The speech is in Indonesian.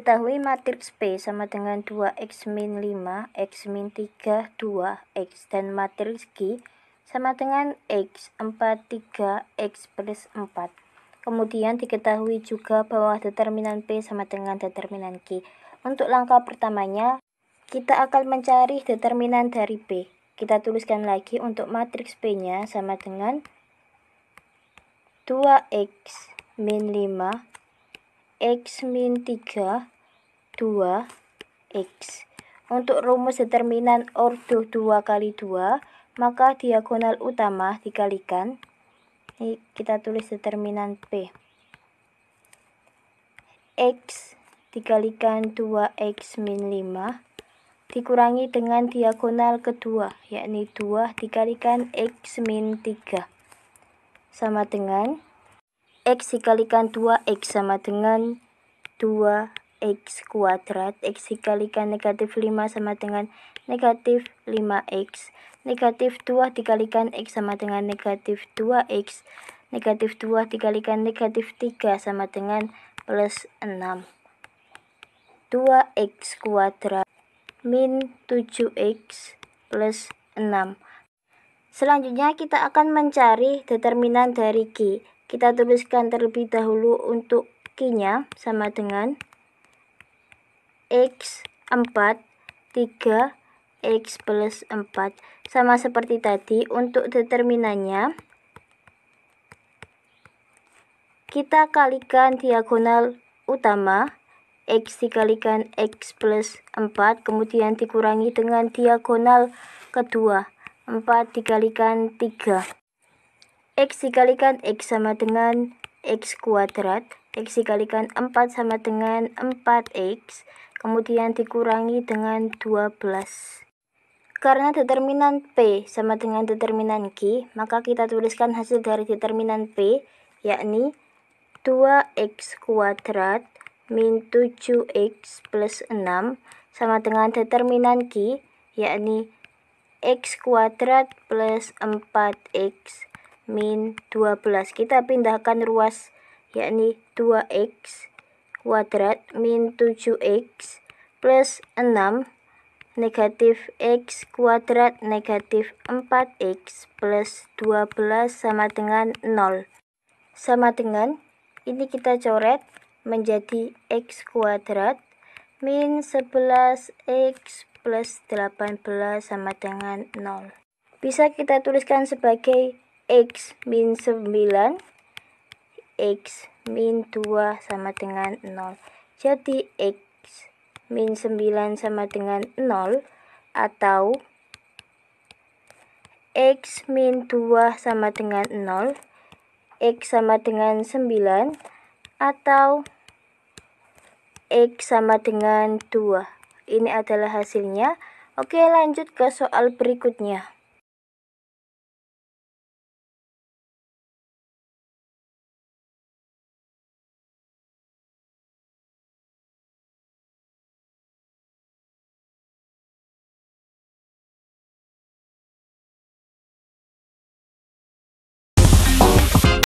Ketahui matriks P sama dengan 2x min 5, x min 3, 2x, dan matriks G sama dengan x, 4, 3, x plus 4. Kemudian diketahui juga bahwa determinan P sama dengan determinan G. Untuk langkah pertamanya, kita akan mencari determinan dari P. Kita tuliskan lagi untuk matriks P-nya sama dengan 2x min 5, X min 3, 2X. Untuk rumus determinan ordo 2 kali 2, maka diagonal utama dikalikan. Ini kita tulis determinan P. X dikalikan 2X min 5 dikurangi dengan diagonal kedua, yakni 2 dikalikan X min 3, sama dengan 2 X dikalikan 2X sama dengan 2X kuadrat. X dikalikan negatif 5 sama dengan negatif 5X. Negatif 2 dikalikan X sama dengan negatif 2X. Negatif 2 dikalikan negatif 3 sama dengan plus 6. 2X kuadrat min 7X plus 6. Selanjutnya kita akan mencari determinan dari G. Kita tuliskan terlebih dahulu untuk Q-nya sama dengan X 4 3 X plus 4 sama seperti tadi untuk determinannya kita kalikan diagonal utama X dikalikan X plus 4 kemudian dikurangi dengan diagonal kedua 4 dikalikan 3 X dikalikan X sama dengan X kuadrat. X dikalikan 4 sama dengan 4X. Kemudian dikurangi dengan 12. Karena determinan P sama dengan determinan G, maka kita tuliskan hasil dari determinan P, yakni 2X kuadrat min 7X plus 6 sama dengan determinan G, yakni X kuadrat plus 4X min 12. Kita pindahkan ruas yakni 2x kuadrat min 7x plus 6 negatif x kuadrat negatif 4x plus 12 sama dengan 0. Sama dengan ini kita coret menjadi x kuadrat min 11x plus 18 sama dengan 0. Bisa kita tuliskan sebagai X min 9 X min 2 sama dengan 0 jadi X min 9 sama dengan 0 atau X min 2 sama dengan 0 X sama dengan 9 atau X sama dengan 2 ini adalah hasilnya Oke lanjut ke soal berikutnya